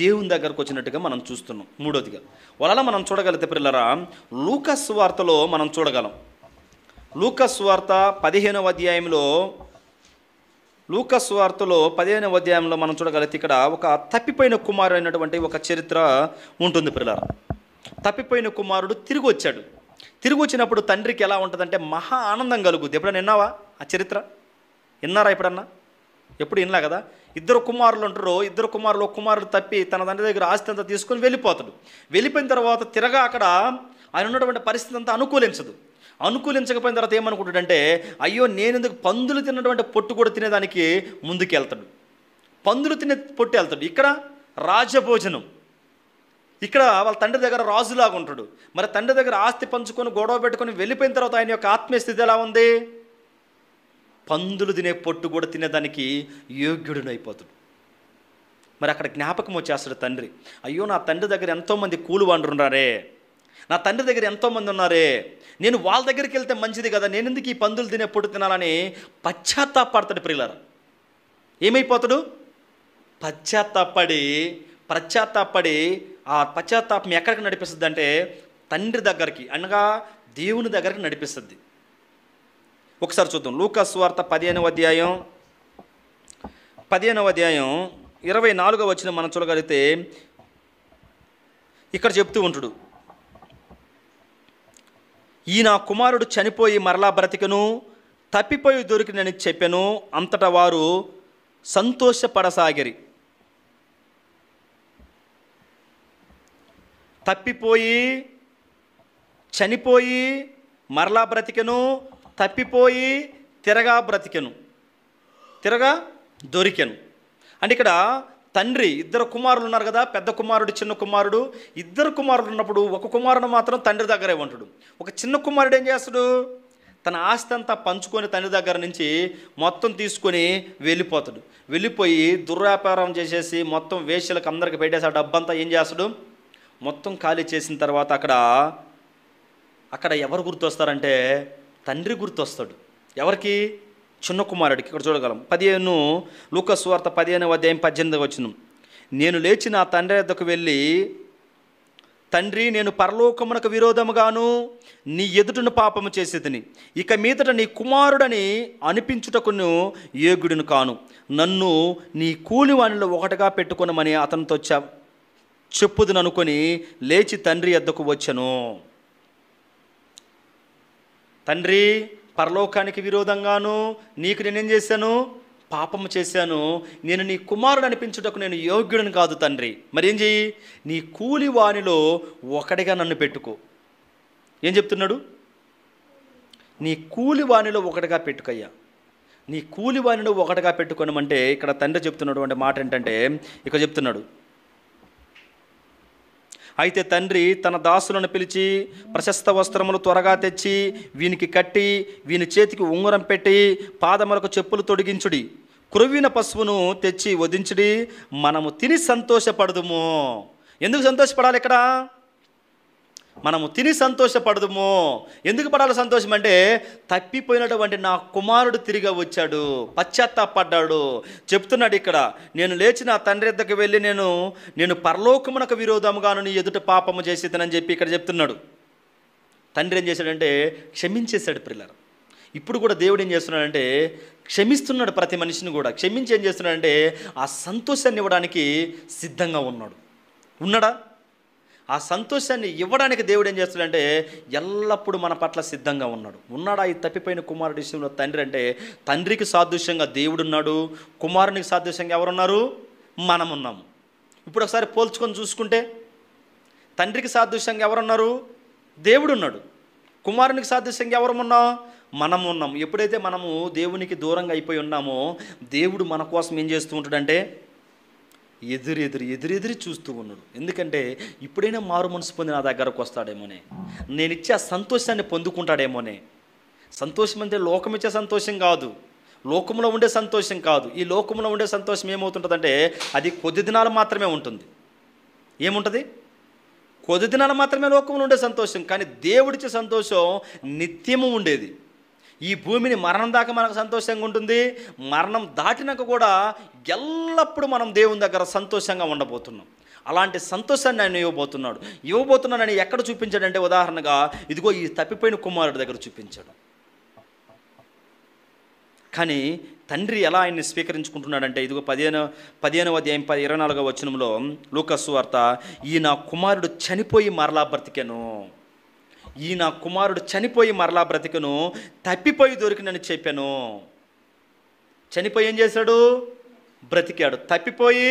దేవుని దగ్గరకు వచ్చినట్టుగా మనం చూస్తున్నాం మూడోదిగా వాళ్ళ మనం చూడగలిగితే పిల్లరా లూకస్ వార్తలో మనం చూడగలం లూకస్ వార్త పదిహేనవ అధ్యాయంలో లూకస్ వార్తలో పదిహేనవ అధ్యాయంలో మనం చూడగలిగితే ఇక్కడ ఒక తప్పిపోయిన కుమారుడు అయినటువంటి ఒక చరిత్ర ఉంటుంది పిల్లల తప్పిపోయిన కుమారుడు తిరిగి వచ్చాడు తిరిగి వచ్చినప్పుడు తండ్రికి ఎలా ఉంటుందంటే మహా ఆనందం కలుగుద్ది ఎప్పుడైనా విన్నావా ఆ చరిత్ర విన్నారా ఎప్పుడన్నా ఎప్పుడు వినలా కదా ఇద్దరు కుమారులు ఉంటారు ఇద్దరు కుమారులు కుమారుడు తప్పి తన తండ్రి దగ్గర ఆస్తి అంతా తీసుకుని వెళ్ళిపోతాడు వెళ్ళిపోయిన తర్వాత తిరగా అక్కడ ఆయన ఉన్నటువంటి పరిస్థితి అంతా అనుకూలించదు అనుకూలించకపోయిన తర్వాత ఏమనుకుంటాడంటే అయ్యో నేను ఎందుకు పందులు తిన్నటువంటి పొట్టు కూడా తినేదానికి ముందుకెళ్తాడు పందులు తినే పొట్టు వెళ్తాడు ఇక్కడ రాజభోజనం ఇక్కడ వాళ్ళ తండ్రి దగ్గర రాజులాగా ఉంటాడు మరి తండ్రి దగ్గర ఆస్తి పంచుకొని గొడవ పెట్టుకొని వెళ్ళిపోయిన తర్వాత ఆయన యొక్క ఆత్మీయస్థితి ఎలా ఉంది పందులు తినే పొట్టు కూడా తినేదానికి అయిపోతాడు మరి అక్కడ జ్ఞాపకం వచ్చేస్తాడు తండ్రి అయ్యో నా తండ్రి దగ్గర ఎంతోమంది కూలి వండున్నారే నా తండ్రి దగ్గర ఎంతోమంది ఉన్నారే నేను వాళ్ళ దగ్గరికి వెళ్తే మంచిది కదా నేను ఎందుకు ఈ పందులు తినే పొట్టు తినాలని పశ్చాత్తాపడతాడు ప్రియులారా ఏమైపోతాడు పశ్చాత్తాపడి పశ్చాత్తాపడి ఆ పశ్చాత్తాపం ఎక్కడికి నడిపిస్తుంది అంటే తండ్రి దగ్గరికి అనగా దేవుని దగ్గరికి నడిపిస్తుంది ఒకసారి చూద్దాం లూకాస్ వార్త పదిహేనవ అధ్యాయం పదిహేనవ అధ్యాయం ఇరవై నాలుగో వచ్చిన మనం చూడగలిగితే ఇక్కడ చెప్తూ ఉంటాడు ఈ నా కుమారుడు చనిపోయి మరలా బ్రతికను తప్పిపోయి దొరికినని చెప్పెను అంతటా వారు సంతోషపడసాగిరి తప్పిపోయి చనిపోయి మరలా బ్రతికెను తప్పిపోయి తిరగా బ్రతికెను తిరగా దొరికెను అంటే ఇక్కడ తండ్రి ఇద్దరు కుమారులు ఉన్నారు కదా పెద్ద కుమారుడు చిన్న కుమారుడు ఇద్దరు కుమారులు ఉన్నప్పుడు ఒక కుమారుడు మాత్రం తండ్రి దగ్గరే ఉంటాడు ఒక చిన్న కుమారుడు ఏం చేస్తాడు తన ఆస్తి అంతా పంచుకొని తండ్రి దగ్గర నుంచి మొత్తం తీసుకొని వెళ్ళిపోతాడు వెళ్ళిపోయి దుర్వ్యాపారం చేసేసి మొత్తం వేషలకు అందరికి పెట్టేసి ఆ డబ్బంతా ఏం చేస్తాడు మొత్తం ఖాళీ చేసిన తర్వాత అక్కడ అక్కడ ఎవరు గుర్తొస్తారంటే తండ్రి గుర్తొస్తాడు ఎవరికి చిన్న కుమారుడికి ఇక్కడ చూడగలం పదిహేను లూకస్వార్త పదిహేను అధ్యాయం పద్దెనిమిది వచ్చిన నేను లేచి నా తండ్రి వద్దకు వెళ్ళి తండ్రి నేను పరలోకమునకు విరోధముగాను నీ ఎదుటను పాపము చేసేదని ఇక మీదట నీ కుమారుడని అనిపించుటకును యోగుడిని కాను నన్ను నీ కూలివాణిలో ఒకటిగా పెట్టుకునమని అతనితో చె చెప్పుదననుకొని లేచి తండ్రి ఎద్దకు వచ్చను తండ్రి పరలోకానికి విరోధంగాను నీకు నేనేం చేశాను పాపము చేశాను నేను నీ కుమారుడు అనిపించుటకు నేను యోగ్యుడిని కాదు తండ్రి మరేం చెయ్యి నీ కూలి వాణిలో ఒకటిగా నన్ను పెట్టుకో ఏం చెప్తున్నాడు నీ కూలి వాణిలో ఒకటిగా పెట్టుకయ్యా నీ కూలి వాణిలో ఒకటిగా పెట్టుకోనమంటే ఇక్కడ తండ్రి చెప్తున్నాడు అంటే మాట ఏంటంటే ఇక చెప్తున్నాడు అయితే తండ్రి తన దాసులను పిలిచి ప్రశస్త వస్త్రములు త్వరగా తెచ్చి వీనికి కట్టి వీని చేతికి ఉంగరం పెట్టి పాదములకు చెప్పులు తొడిగించుడి కురువిన పశువును తెచ్చి వధించుడి మనము తిని సంతోషపడదుము ఎందుకు సంతోషపడాలి ఇక్కడ మనము తిని సంతోషపడదుము ఎందుకు పడాలి సంతోషం అంటే తప్పిపోయినటువంటి నా కుమారుడు తిరిగి వచ్చాడు పశ్చాత్తాపడ్డాడు చెప్తున్నాడు ఇక్కడ నేను లేచి నా తండ్రి ఇద్దరికి వెళ్ళి నేను నేను పరలోకమునకు విరోధముగాను నీ ఎదుట పాపము చేసేదనని చెప్పి ఇక్కడ చెప్తున్నాడు తండ్రి ఏం చేశాడంటే క్షమించేశాడు పిల్లలు ఇప్పుడు కూడా దేవుడు ఏం చేస్తున్నాడంటే క్షమిస్తున్నాడు ప్రతి మనిషిని కూడా క్షమించి ఏం చేస్తున్నాడంటే ఆ సంతోషాన్ని ఇవ్వడానికి సిద్ధంగా ఉన్నాడు ఉన్నాడా ఆ సంతోషాన్ని ఇవ్వడానికి దేవుడు ఏం చేస్తాడంటే ఎల్లప్పుడూ మన పట్ల సిద్ధంగా ఉన్నాడు ఉన్నాడా ఈ తప్పిపోయిన కుమారుడి విషయంలో తండ్రి అంటే తండ్రికి సాదృశ్యంగా దేవుడున్నాడు కుమారునికి సాదృశ్యంగా ఎవరున్నారు ఉన్నాము ఇప్పుడు ఒకసారి పోల్చుకొని చూసుకుంటే తండ్రికి సాదృశ్యంగా ఎవరున్నారు దేవుడు ఉన్నాడు కుమారునికి సాదృశ్యంగా ఉన్నాం మనం ఉన్నాం ఎప్పుడైతే మనము దేవునికి దూరంగా అయిపోయి ఉన్నామో దేవుడు మన కోసం ఏం చేస్తూ ఉంటాడంటే ఎదురెదురు ఎదురెదురు చూస్తూ ఉన్నాడు ఎందుకంటే ఇప్పుడైనా మారు మనసు పొంది నా దగ్గరకు వస్తాడేమోనే నేను ఇచ్చే సంతోషాన్ని పొందుకుంటాడేమోనే సంతోషం అంటే లోకం ఇచ్చే సంతోషం కాదు లోకంలో ఉండే సంతోషం కాదు ఈ లోకంలో ఉండే సంతోషం ఏమవుతుంటుందంటే అది కొద్ది దినాలు మాత్రమే ఉంటుంది ఏముంటుంది కొద్ది దినాలు మాత్రమే లోకంలో ఉండే సంతోషం కానీ దేవుడిచ్చే సంతోషం నిత్యము ఉండేది ఈ భూమిని మరణం దాకా మనకు సంతోషంగా ఉంటుంది మరణం దాటినాక కూడా ఎల్లప్పుడూ మనం దేవుని దగ్గర సంతోషంగా ఉండబోతున్నాం అలాంటి సంతోషాన్ని ఆయన ఇవ్వబోతున్నాడు ఇవ్వబోతున్నాడని ఎక్కడ చూపించాడంటే ఉదాహరణగా ఇదిగో ఈ తప్పిపోయిన కుమారుడి దగ్గర చూపించాడు కానీ తండ్రి ఎలా ఆయన్ని స్వీకరించుకుంటున్నాడంటే ఇదిగో పదిహేను పదిహేనవ అధ్యాయం పది ఇరవై నాలుగవ వచనంలో లూకస్ వార్త ఈ నా కుమారుడు చనిపోయి మరలా బ్రతికెను ఈ నా కుమారుడు చనిపోయి మరలా బ్రతికను తప్పిపోయి దొరికినని చెప్పాను చనిపోయి ఏం చేశాడు బ్రతికాడు తప్పిపోయి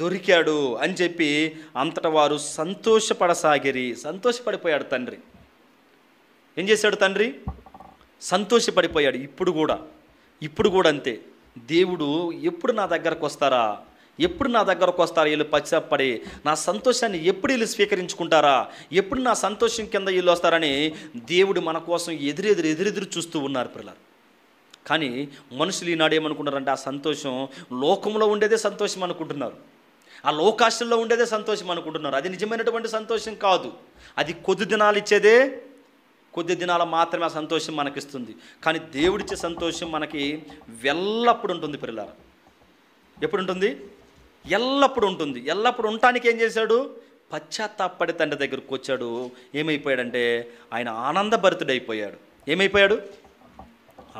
దొరికాడు అని చెప్పి అంతట వారు సంతోషపడసాగిరి సంతోషపడిపోయాడు తండ్రి ఏం చేశాడు తండ్రి సంతోషపడిపోయాడు ఇప్పుడు కూడా ఇప్పుడు కూడా అంతే దేవుడు ఎప్పుడు నా దగ్గరకు వస్తారా ఎప్పుడు నా దగ్గరకు వస్తారు వీళ్ళు పశ్చాపడి నా సంతోషాన్ని ఎప్పుడు వీళ్ళు స్వీకరించుకుంటారా ఎప్పుడు నా సంతోషం కింద వీళ్ళు వస్తారని దేవుడు మన కోసం ఎదురెదురు ఎదురెదురు చూస్తూ ఉన్నారు పిల్లలు కానీ మనుషులు ఈనాడు ఏమనుకుంటారంటే ఆ సంతోషం లోకంలో ఉండేదే సంతోషం అనుకుంటున్నారు ఆ లోకాశంలో ఉండేదే సంతోషం అనుకుంటున్నారు అది నిజమైనటువంటి సంతోషం కాదు అది కొద్ది దినాలు ఇచ్చేదే కొద్ది దినాల మాత్రమే ఆ సంతోషం మనకిస్తుంది కానీ దేవుడిచ్చే సంతోషం మనకి వెళ్ళప్పుడు ఉంటుంది పిల్లలు ఎప్పుడు ఉంటుంది ఎల్లప్పుడు ఉంటుంది ఎల్లప్పుడు ఉండటానికి ఏం చేశాడు పశ్చాత్తాపడి తండ్రి దగ్గరకు వచ్చాడు ఏమైపోయాడంటే ఆయన ఆనంద అయిపోయాడు ఏమైపోయాడు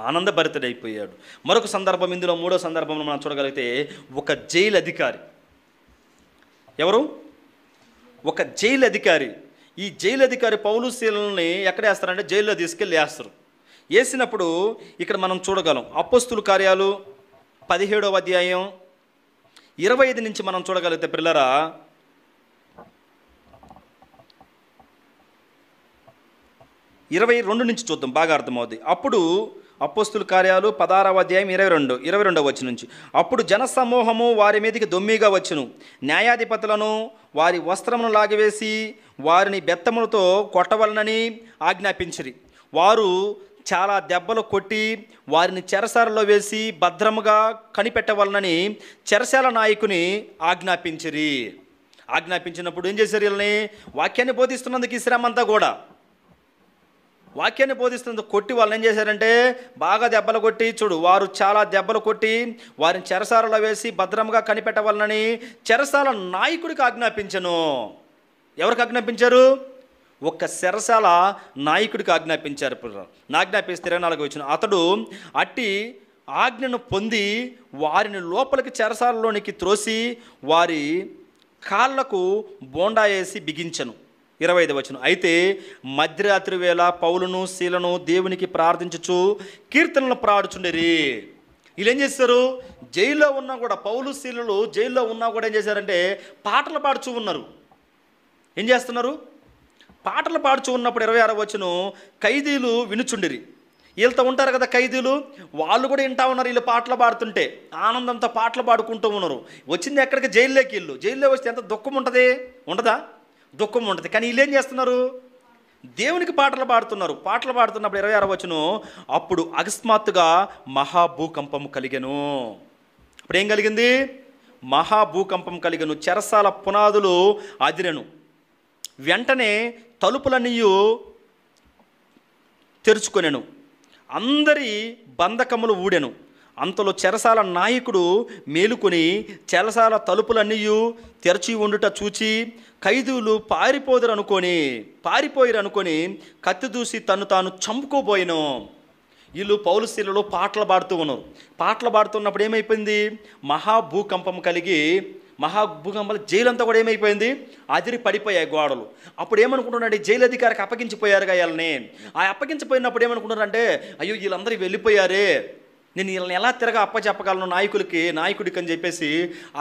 ఆనంద ఆనందభరితుడైపోయాడు మరొక సందర్భం ఇందులో మూడో సందర్భంలో మనం చూడగలిగితే ఒక జైలు అధికారి ఎవరు ఒక జైలు అధికారి ఈ జైలు అధికారి పౌలు శీలని ఎక్కడ వేస్తారంటే జైల్లో తీసుకెళ్ళి వేస్తారు వేసినప్పుడు ఇక్కడ మనం చూడగలం అప్పస్తుల కార్యాలు పదిహేడవ అధ్యాయం ఇరవై ఐదు నుంచి మనం చూడగలిగితే పిల్లరా ఇరవై రెండు నుంచి చూద్దాం బాగా అర్థమవుతుంది అప్పుడు అపోస్తుల కార్యాలు పదారవ అధ్యాయం ఇరవై రెండు ఇరవై రెండవ వచ్చి నుంచి అప్పుడు జనసమూహము వారి మీదకి దొమ్మిగా వచ్చును న్యాయాధిపతులను వారి వస్త్రమును లాగివేసి వారిని బెత్తములతో కొట్టవలనని ఆజ్ఞాపించిరి వారు చాలా దెబ్బలు కొట్టి వారిని చెరసాలలో వేసి భద్రముగా కనిపెట్టవలనని చెరసాల నాయకుని ఆజ్ఞాపించిరి ఆజ్ఞాపించినప్పుడు ఏం చేశారు వీళ్ళని వాక్యాన్ని బోధిస్తున్నందుకు ఈ శ్రమ అంతా కూడా వాక్యాన్ని బోధిస్తున్నందుకు కొట్టి వాళ్ళు ఏం చేశారంటే బాగా దెబ్బలు కొట్టి చూడు వారు చాలా దెబ్బలు కొట్టి వారిని చెరసాలలో వేసి భద్రముగా కనిపెట్టవలనని చెరసాల నాయకుడికి ఆజ్ఞాపించను ఎవరికి ఆజ్ఞాపించారు ఒక్క సెరసాల నాయకుడికి ఆజ్ఞాపించారు ఆజ్ఞాపిస్తే ఇరవై నాలుగు వచ్చిన అతడు అట్టి ఆజ్ఞను పొంది వారిని లోపలికి చెరసాలలోనికి త్రోసి వారి కాళ్లకు బోండా వేసి బిగించను ఇరవై ఐదు వచ్చిన అయితే మధ్యరాత్రి వేళ పౌలను శీలను దేవునికి ప్రార్థించచ్చు కీర్తనలు ప్రాడుచుండేరి ఏం చేస్తారు జైల్లో ఉన్నా కూడా పౌలు శీలలు జైల్లో ఉన్నా కూడా ఏం చేశారంటే పాటలు పాడుచూ ఉన్నారు ఏం చేస్తున్నారు పాటలు పాడుచు ఉన్నప్పుడు ఇరవై ఆరో వచ్చిన ఖైదీలు వినుచుండిరి వీళ్ళతో ఉంటారు కదా ఖైదీలు వాళ్ళు కూడా వింటా ఉన్నారు వీళ్ళు పాటలు పాడుతుంటే ఆనందంతో పాటలు పాడుకుంటూ ఉన్నారు వచ్చింది ఎక్కడికి జైల్లోకి వీళ్ళు జైల్లో వస్తే ఎంత దుఃఖం ఉంటుంది ఉండదా దుఃఖం ఉంటుంది కానీ వీళ్ళు ఏం చేస్తున్నారు దేవునికి పాటలు పాడుతున్నారు పాటలు పాడుతున్నప్పుడు ఇరవై ఆరో వచ్చును అప్పుడు అకస్మాత్తుగా మహాభూకంపము కలిగను ఇప్పుడు ఏం కలిగింది మహాభూకంపం కలిగను చెరసాల పునాదులు అదిరను వెంటనే తలుపులనియు తెరుచుకొనెను అందరి బంధకములు ఊడెను అంతలో చెరసాల నాయకుడు మేలుకొని చెరసాల తలుపులన్నీ తెరచి ఉండుట చూచి ఖైదీలు పారిపోదురు అనుకొని పారిపోయారు అనుకొని కత్తి దూసి తను తాను చంపుకోబోయాను వీళ్ళు పౌరుశీలలో పాటలు పాడుతూ ఉన్నారు పాటలు పాడుతున్నప్పుడు ఏమైపోయింది మహాభూకంపం కలిగి మహాభూకంపంలో జైలు అంతా కూడా ఏమైపోయింది అదిరి పడిపోయాయి గోడలు అప్పుడు ఏమనుకుంటున్నారంటే జైలు అధికారికి అప్పగించిపోయారుగా వీళ్ళని ఆ అప్పగించిపోయినప్పుడు ఏమనుకుంటున్నారంటే అయ్యో వీళ్ళందరూ వెళ్ళిపోయారే నేను వీళ్ళని ఎలా తిరగ అప్పచెప్పగలను నాయకుడికి నాయకుడికి అని చెప్పేసి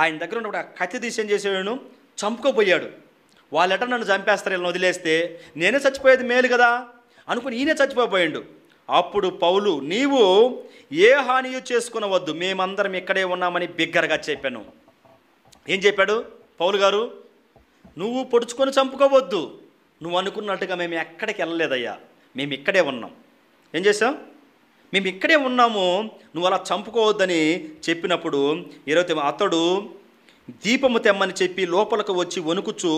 ఆయన దగ్గర ఉన్న కత్తి తీసి ఏం చేసేవాడు చంపుకోపోయాడు వాళ్ళెట నన్ను చంపేస్తారు వీళ్ళని వదిలేస్తే నేనే చచ్చిపోయేది మేలు కదా అనుకుని ఈయనే చచ్చిపోయిండు అప్పుడు పౌలు నీవు ఏ హానియు చేసుకునవద్దు మేమందరం ఇక్కడే ఉన్నామని బిగ్గరగా చెప్పాను ఏం చెప్పాడు పౌలు గారు నువ్వు పొడుచుకొని చంపుకోవద్దు నువ్వు అనుకున్నట్టుగా మేము ఎక్కడికి వెళ్ళలేదయ్యా మేము ఇక్కడే ఉన్నాం ఏం చేసాం మేము ఇక్కడే ఉన్నాము నువ్వు అలా చంపుకోవద్దని చెప్పినప్పుడు ఇరవై అతడు దీపము తెమ్మని చెప్పి లోపలకు వచ్చి వణుకుచు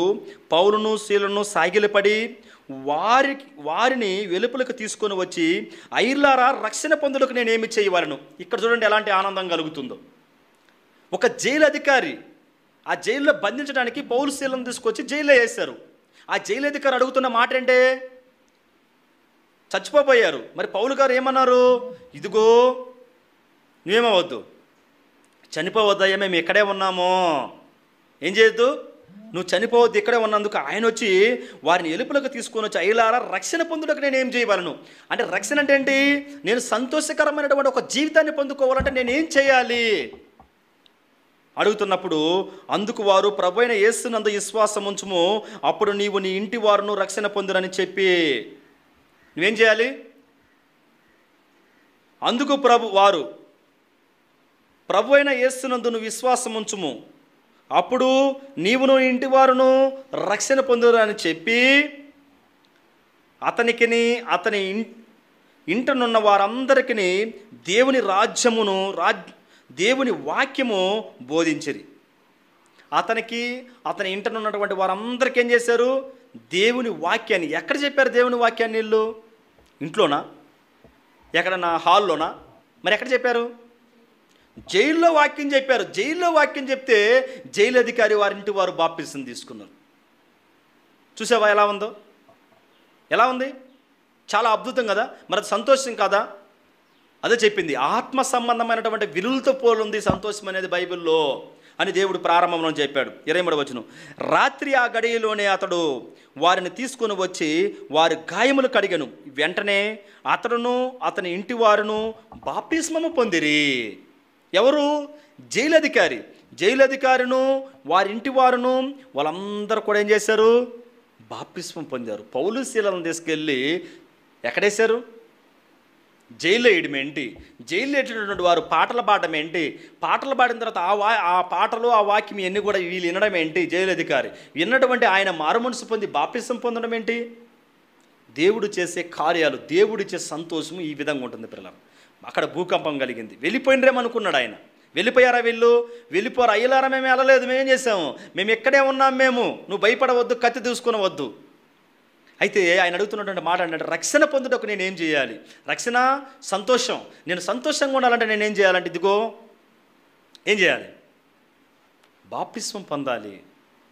పౌలను శీలను సాగిలపడి వారి వారిని వెలుపలకు తీసుకొని వచ్చి ఐర్లారా రక్షణ పొందులకు నేనేమి చేయవాలను ఇక్కడ చూడండి ఎలాంటి ఆనందం కలుగుతుందో ఒక జైలు అధికారి ఆ జైల్లో బంధించడానికి పౌలు శీలం తీసుకొచ్చి జైల్లో వేశారు ఆ జైలు అధికారు అడుగుతున్న మాట ఏంటే చచ్చిపోబోయారు మరి పౌలు గారు ఏమన్నారు ఇదిగో నువ్వేమవద్దు అయ్యా మేము ఇక్కడే ఉన్నాము ఏం చేయొద్దు నువ్వు చనిపోవద్దు ఇక్కడే ఉన్నందుకు ఆయన వచ్చి వారిని ఎలుపులకు తీసుకొని వచ్చి అయ్యలారా రక్షణ పొందుటకు నేను ఏం చేయగలను అంటే రక్షణ అంటే ఏంటి నేను సంతోషకరమైనటువంటి ఒక జీవితాన్ని పొందుకోవాలంటే నేను ఏం చేయాలి అడుగుతున్నప్పుడు అందుకు వారు ప్రభైన యేసునందు విశ్వాసం ఉంచుము అప్పుడు నీవు నీ ఇంటి వారును రక్షణ పొందునని చెప్పి నువ్వేం చేయాలి అందుకు ప్రభు వారు ప్రభు అయిన యేసునందు నువ్వు విశ్వాసం ఉంచుము అప్పుడు నీవు నువ్వు ఇంటి వారును రక్షణ పొందురని చెప్పి అతనికిని అతని ఇంటనున్న వారందరికీ దేవుని రాజ్యమును రాజ్ దేవుని వాక్యము బోధించరి అతనికి అతని ఇంటర్ ఉన్నటువంటి వారందరికీ ఏం చేశారు దేవుని వాక్యాన్ని ఎక్కడ చెప్పారు దేవుని వాక్యాన్ని వీళ్ళు ఇంట్లోనా నా హాల్లోనా మరి ఎక్కడ చెప్పారు జైల్లో వాక్యం చెప్పారు జైల్లో వాక్యం చెప్తే జైలు అధికారి వారింటి వారు బాప్తిసం తీసుకున్నారు చూసావా ఎలా ఉందో ఎలా ఉంది చాలా అద్భుతం కదా మరి సంతోషం కదా అదే చెప్పింది ఆత్మ సంబంధమైనటువంటి విలువలతో పోలుంది సంతోషం అనేది బైబిల్లో అని దేవుడు ప్రారంభంలో చెప్పాడు ఇరవై మూడు వచ్చును రాత్రి ఆ గడియలోనే అతడు వారిని తీసుకుని వచ్చి వారి గాయములు కడిగను వెంటనే అతడును అతని ఇంటి వారును బాప్తిస్మము పొందిరి ఎవరు జైలధికారి జైలధికారిను వారి ఇంటి వారును వాళ్ళందరూ కూడా ఏం చేశారు బాప్తిస్మం పొందారు పౌలు శీలను తీసుకెళ్ళి ఎక్కడేశారు జైల్లో వేయడం ఏంటి జైల్లో వేసినటువంటి వారు పాటలు పాడడం ఏంటి పాటలు పాడిన తర్వాత ఆ వా ఆ పాటలు ఆ వాక్యం ఎన్ని కూడా వీళ్ళు వినడం ఏంటి జైలు అధికారి విన్నటువంటి ఆయన మారుమనసు పొంది బాప్తిసం పొందడం ఏంటి దేవుడు చేసే కార్యాలు ఇచ్చే సంతోషం ఈ విధంగా ఉంటుంది పిల్లలు అక్కడ భూకంపం కలిగింది వెళ్ళిపోయినరేమనుకున్నాడు ఆయన వెళ్ళిపోయారా వీళ్ళు వెళ్ళిపోరా అయ్యలారా మేము వెళ్ళలేదు మేమేం చేసాము మేము ఇక్కడే ఉన్నాం మేము నువ్వు భయపడవద్దు కత్తి తీసుకునవద్దు అయితే ఆయన అడుగుతున్నటువంటి మాట అంటే రక్షణ పొందుటకు నేను ఏం చేయాలి రక్షణ సంతోషం నేను సంతోషంగా ఉండాలంటే నేను ఏం చేయాలంటే ఇదిగో ఏం చేయాలి బాప్తిస్వం పొందాలి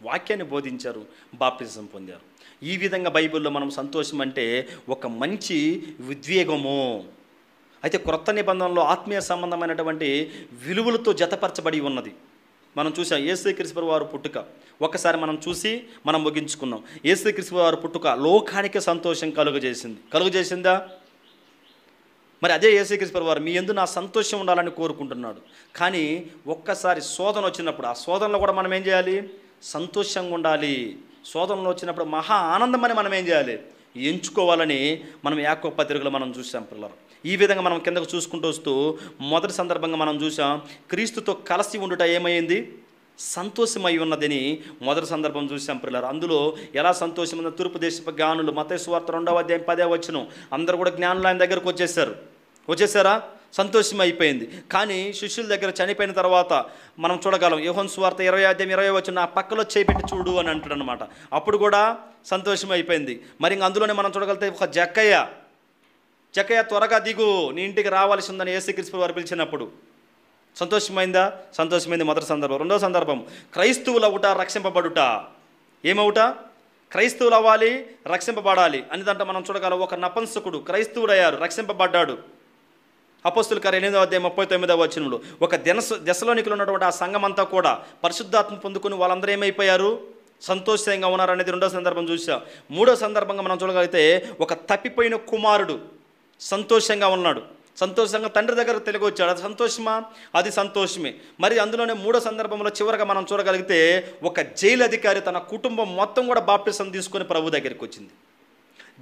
వాక్యాన్ని బోధించారు బాప్తిజం పొందారు ఈ విధంగా బైబిల్లో మనం సంతోషం అంటే ఒక మంచి ఉద్వేగము అయితే క్రొత్త నిబంధనలో ఆత్మీయ సంబంధమైనటువంటి విలువలతో జతపరచబడి ఉన్నది మనం చూసాం ఏసుక్రీస్తు వారు పుట్టుక ఒక్కసారి మనం చూసి మనం ముగించుకున్నాం ఏసుక్రీస్తు వారు పుట్టుక లోకానికి సంతోషం కలుగజేసింది కలుగజేసిందా మరి అదే ఏసుక్రీస్తు వారు మీ ఎందు నా సంతోషం ఉండాలని కోరుకుంటున్నాడు కానీ ఒక్కసారి శోధన వచ్చినప్పుడు ఆ శోధనలో కూడా మనం ఏం చేయాలి సంతోషంగా ఉండాలి శోధనలో వచ్చినప్పుడు మహా ఆనందం అని మనం ఏం చేయాలి ఎంచుకోవాలని మనం యాకో పత్రికలు మనం చూసాం పిల్లలు ఈ విధంగా మనం కిందకు చూసుకుంటూ వస్తూ మొదటి సందర్భంగా మనం చూసాం క్రీస్తుతో కలిసి ఉండుట ఏమైంది సంతోషమై ఉన్నదని మొదటి సందర్భం చూసాం పిల్లలు అందులో ఎలా సంతోషమైన తూర్పు దేశపు జ్ఞానులు మత సువార్త రెండవ అధ్యాయం పదే వచ్చిన అందరూ కూడా జ్ఞానులు ఆయన దగ్గరకు వచ్చేసారు వచ్చేసారా సంతోషం అయిపోయింది కానీ శిష్యుల దగ్గర చనిపోయిన తర్వాత మనం చూడగలం యోహన్ స్వార్త ఇరవై అధ్యాయం ఇరవై వచ్చిన నా పక్కలో చేపెట్టి చూడు అని అంటాడు అనమాట అప్పుడు కూడా సంతోషం అయిపోయింది మరి అందులోనే మనం చూడగలిగితే ఒక జక్కయ్య చక్కయ్య త్వరగా దిగు నీ ఇంటికి రావాల్సి ఉందని క్రిస్పు వారు పిలిచినప్పుడు సంతోషమైందా సంతోషమైంది మొదటి సందర్భం రెండో సందర్భం క్రైస్తవులు అవుట రక్షింపబడుట ఏమవుట క్రైస్తవులు అవ్వాలి రక్షింపబడాలి అనిదంటే మనం చూడగల ఒక నపంసకుడు క్రైస్తవుడయ్యారు రక్షింపబడ్డాడు అపస్తులు కార్య ఎనిమిదవ అధ్యాయం ముప్పై తొమ్మిదవ వచ్చినప్పుడు ఒక దెనస దశలోనికులు ఉన్నటువంటి ఆ సంఘం అంతా కూడా పరిశుద్ధాత్మ పొందుకుని వాళ్ళందరూ ఏమైపోయారు సంతోషంగా ఉన్నారనేది రెండో సందర్భం చూసాం మూడో సందర్భంగా మనం చూడగలిగితే ఒక తప్పిపోయిన కుమారుడు సంతోషంగా ఉన్నాడు సంతోషంగా తండ్రి దగ్గర తెలుగు వచ్చాడు అది సంతోషమా అది సంతోషమే మరి అందులోనే మూడో సందర్భంలో చివరగా మనం చూడగలిగితే ఒక జైలు అధికారి తన కుటుంబం మొత్తం కూడా బాప్టిసం తీసుకొని ప్రభు దగ్గరికి వచ్చింది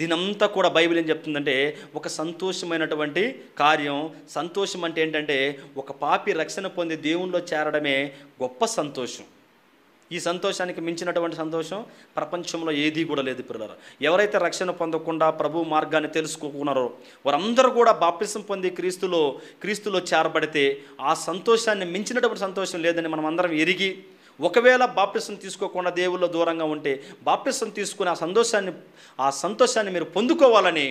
దీనంతా కూడా బైబిల్ ఏం చెప్తుందంటే ఒక సంతోషమైనటువంటి కార్యం సంతోషం అంటే ఏంటంటే ఒక పాపి రక్షణ పొంది దేవుణ్ణిలో చేరడమే గొప్ప సంతోషం ఈ సంతోషానికి మించినటువంటి సంతోషం ప్రపంచంలో ఏదీ కూడా లేదు పిల్లలు ఎవరైతే రక్షణ పొందకుండా ప్రభు మార్గాన్ని తెలుసుకున్నారో వారందరూ కూడా బాప్టిసం పొంది క్రీస్తులో క్రీస్తులో చేరబడితే ఆ సంతోషాన్ని మించినటువంటి సంతోషం లేదని మనం అందరం ఎరిగి ఒకవేళ బాప్తిసం తీసుకోకుండా దేవుల్లో దూరంగా ఉంటే బాప్తిసం తీసుకుని ఆ సంతోషాన్ని ఆ సంతోషాన్ని మీరు పొందుకోవాలని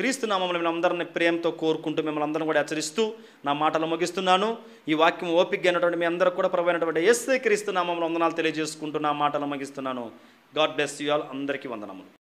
క్రీస్తు నామంలో మిమ్మల్ని అందరిని ప్రేమతో కోరుకుంటూ మిమ్మల్ని అందరం కూడా హెచ్చరిస్తూ నా మాటలు ముగిస్తున్నాను ఈ వాక్యం ఓపిక అయినటువంటి మీ అందరూ కూడా ప్రవైనటువంటి ఎస్ క్రీస్తు నామంలో వందనాలు తెలియజేసుకుంటూ నా మాటలు ముగిస్తున్నాను గాడ్ బ్లెస్ యూ ఆల్ అందరికీ వందనములు